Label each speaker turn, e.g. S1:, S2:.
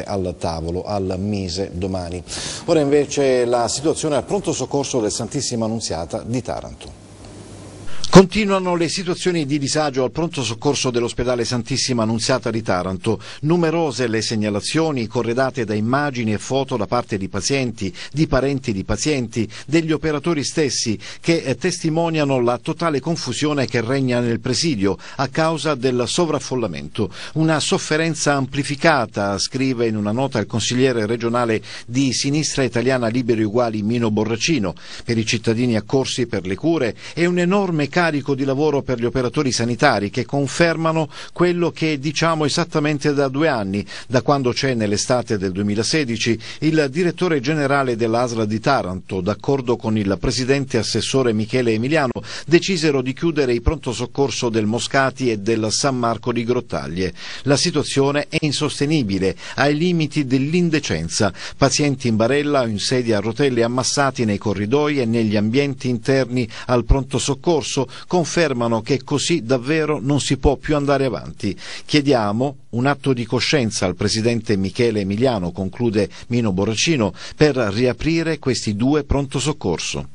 S1: al tavolo al Mise domani. Ora invece la situazione al pronto soccorso del Santissima Annunziata di Taranto. Continuano le situazioni di disagio al pronto soccorso dell'ospedale Santissima Annunziata di Taranto. Numerose le segnalazioni corredate da immagini e foto da parte di pazienti, di parenti di pazienti, degli operatori stessi che eh, testimoniano la totale confusione che regna nel presidio a causa del sovraffollamento. Una sofferenza amplificata, scrive in una nota il consigliere regionale di Sinistra Italiana Liberi Uguali Mino Borracino. Per i cittadini accorsi per le cure è un enorme carico carico di lavoro per gli operatori sanitari che confermano quello che diciamo esattamente da due anni, da quando c'è nell'estate del 2016 il direttore generale dell'ASLA di Taranto, d'accordo con il presidente assessore Michele Emiliano, decisero di chiudere i pronto soccorso del Moscati e del San Marco di Grottaglie. La situazione è insostenibile, ai limiti dell'indecenza. Pazienti in barella o in sedia a rotelle ammassati nei corridoi e negli ambienti interni al pronto soccorso, confermano che così davvero non si può più andare avanti. Chiediamo un atto di coscienza al Presidente Michele Emiliano, conclude Mino Boracino, per riaprire questi due pronto soccorso.